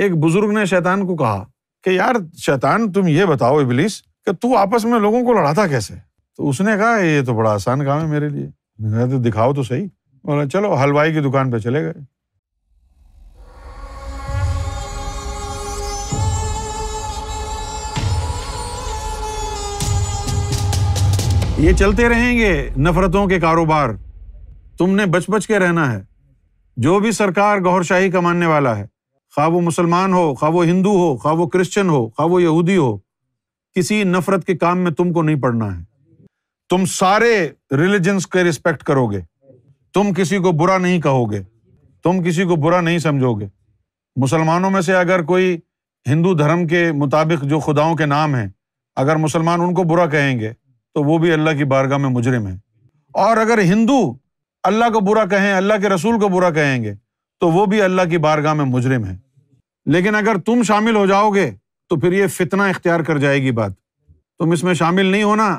एक बुजुर्ग ने शैतान को कहा कि यार शैतान तुम ये बताओ इबलीस कि तू आपस में लोगों को लड़ाता कैसे तो उसने कहा ये तो बड़ा आसान काम है मेरे लिए मैंने तो दिखाओ तो सही बोला चलो हलवाई की दुकान पे चले गए ये चलते रहेंगे नफरतों के कारोबार तुमने बच बच के रहना है जो भी सरकार गौरशाही कमाने वाला है खा वो मुसलमान हो खा वो हिंदू हो खा वो क्रिश्चन हो खा वो यहूदी हो किसी नफरत के काम में तुमको नहीं पड़ना है तुम सारे रिलीजन्स के रिस्पेक्ट करोगे तुम किसी को बुरा नहीं कहोगे तुम किसी को बुरा नहीं समझोगे मुसलमानों में से अगर कोई हिंदू धर्म के मुताबिक जो खुदाओं के नाम हैं अगर मुसलमान उनको बुरा कहेंगे तो वो भी अल्लाह की बारगाह में मुजरिम है और अगर हिंदू अल्लाह को बुरा कहें अल्लाह के रसूल को बुरा कहेंगे तो वो भी अल्लाह की बारगाह में मुजरिम है लेकिन अगर तुम शामिल हो जाओगे तो फिर ये फितना इख्तियार कर जाएगी बात तुम इसमें शामिल नहीं होना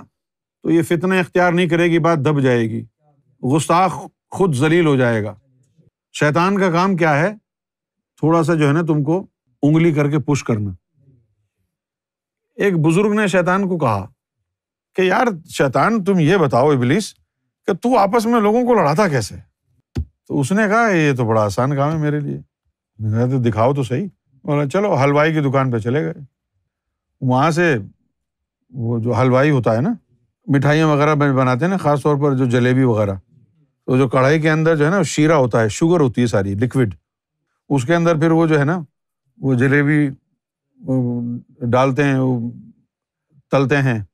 तो ये फितना इख्तियार नहीं करेगी बात दब जाएगी गुस्ताख खुद जलील हो जाएगा शैतान का काम क्या है थोड़ा सा जो है ना तुमको उंगली करके पुश करना एक बुजुर्ग ने शैतान को कहा कि यार शैतान तुम ये बताओ इबलीस कि तू आपस में लोगों को लड़ाता कैसे तो उसने कहा ये तो बड़ा आसान काम है मेरे लिए मैंने तो दिखाओ तो सही बोला चलो हलवाई की दुकान पे चले गए वहाँ से वो जो हलवाई होता है ना मिठाइयाँ वगैरह बनाते हैं ना ख़ास तौर पर जो जलेबी वगैरह तो जो कढ़ाई के अंदर जो है ना शीरा होता है शुगर होती है सारी लिक्विड उसके अंदर फिर वो जो है ना वो जलेबी डालते हैं वो तलते हैं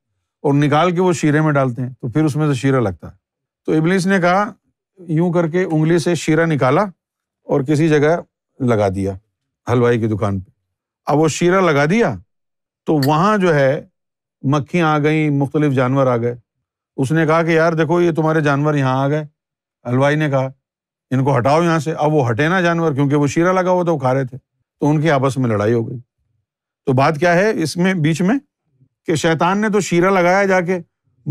और निकाल के वो शीरे में डालते हैं तो फिर उसमें से शीरा लगता है तो इबलीस ने कहा यूं करके उंगली से शीरा निकाला और किसी जगह लगा दिया हलवाई की दुकान पे अब वो शीरा लगा दिया तो वहाँ जो है मक्खियाँ आ गई मुख्तलिफ जानवर आ गए उसने कहा कि यार देखो ये तुम्हारे जानवर यहाँ आ गए हलवाई ने कहा इनको हटाओ यहाँ से अब वो हटे ना जानवर क्योंकि वो शीरा लगा हुआ तो वो खा रहे थे तो उनकी आपस में लड़ाई हो गई तो बात क्या है इसमें बीच में कि शैतान ने तो शीरा लगाया जाके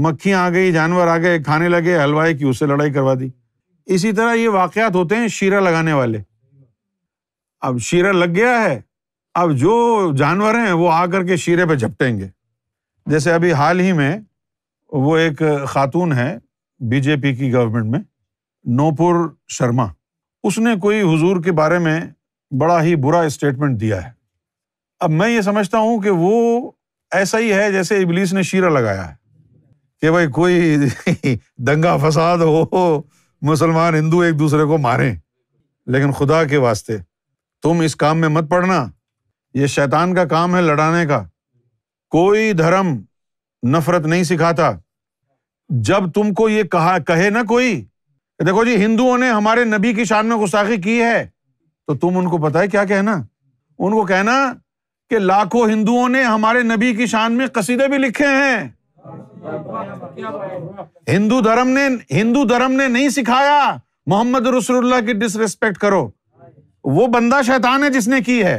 मक्खियाँ आ गई जानवर आ गए खाने लगे हलवाई की उससे लड़ाई करवा दी इसी तरह ये वाक़ात होते हैं शीरा लगाने वाले अब शीरा लग गया है अब जो जानवर हैं वो आकर के शीरे पे झपटेंगे जैसे अभी हाल ही में वो एक खातून है बीजेपी की गवर्नमेंट में नोपुर शर्मा उसने कोई हुजूर के बारे में बड़ा ही बुरा स्टेटमेंट दिया है अब मैं ये समझता हूँ कि वो ऐसा ही है जैसे इबलीस ने शीरा लगाया है कि भाई कोई दंगा फसाद हो मुसलमान हिंदू एक दूसरे को मारें लेकिन खुदा के वास्ते तुम इस काम में मत पड़ना ये शैतान का काम है लड़ाने का कोई धर्म नफरत नहीं सिखाता जब तुमको ये कहा कहे ना कोई देखो जी हिंदुओं ने हमारे नबी की शान में गुस्ताखी की है तो तुम उनको पता है क्या कहना उनको कहना कि लाखों हिंदुओं ने हमारे नबी की शान में कसीदे भी लिखे हैं हिंदू धर्म ने हिंदू धर्म ने नहीं सिखाया मोहम्मद रसुल्ला की डिसरिस्पेक्ट करो वो बंदा शैतान है जिसने की है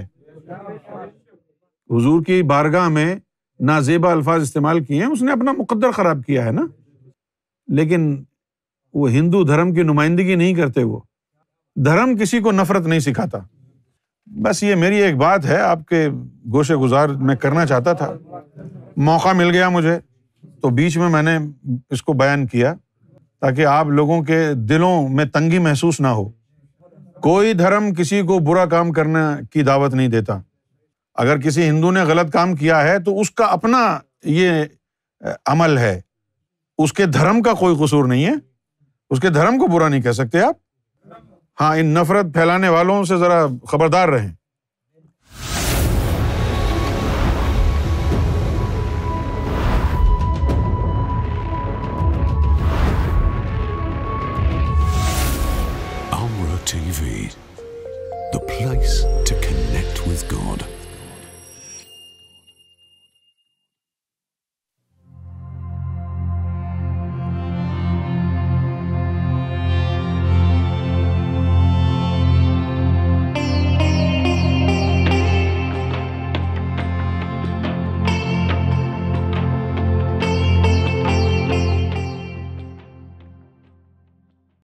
हुजूर की बारगाह में नाजेबा अल्फाज इस्तेमाल किए हैं उसने अपना मुकद्दर ख़राब किया है ना लेकिन वो हिंदू धर्म की नुमाइंदगी नहीं करते वो धर्म किसी को नफरत नहीं सिखाता बस ये मेरी एक बात है आपके गोशे गुजार में करना चाहता था मौका मिल गया मुझे तो बीच में मैंने इसको बयान किया ताकि आप लोगों के दिलों में तंगी महसूस ना हो कोई धर्म किसी को बुरा काम करने की दावत नहीं देता अगर किसी हिंदू ने गलत काम किया है तो उसका अपना ये अमल है उसके धर्म का कोई कसूर नहीं है उसके धर्म को बुरा नहीं कह सकते आप हाँ इन नफरत फैलाने वालों से ज़रा खबरदार रहें the place to connect with God.